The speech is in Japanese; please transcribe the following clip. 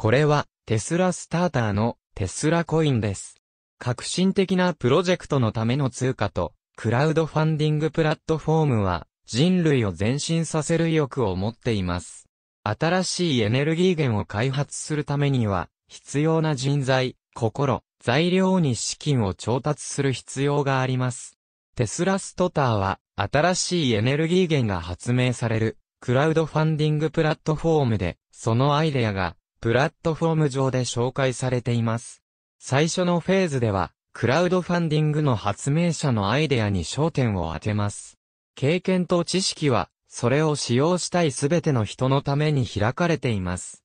これは、テスラスターターのテスラコインです。革新的なプロジェクトのための通貨と、クラウドファンディングプラットフォームは、人類を前進させる意欲を持っています。新しいエネルギー源を開発するためには、必要な人材、心、材料に資金を調達する必要があります。テスラストターは、新しいエネルギー源が発明される、クラウドファンディングプラットフォームで、そのアイデアが、プラットフォーム上で紹介されています。最初のフェーズでは、クラウドファンディングの発明者のアイデアに焦点を当てます。経験と知識は、それを使用したいすべての人のために開かれています。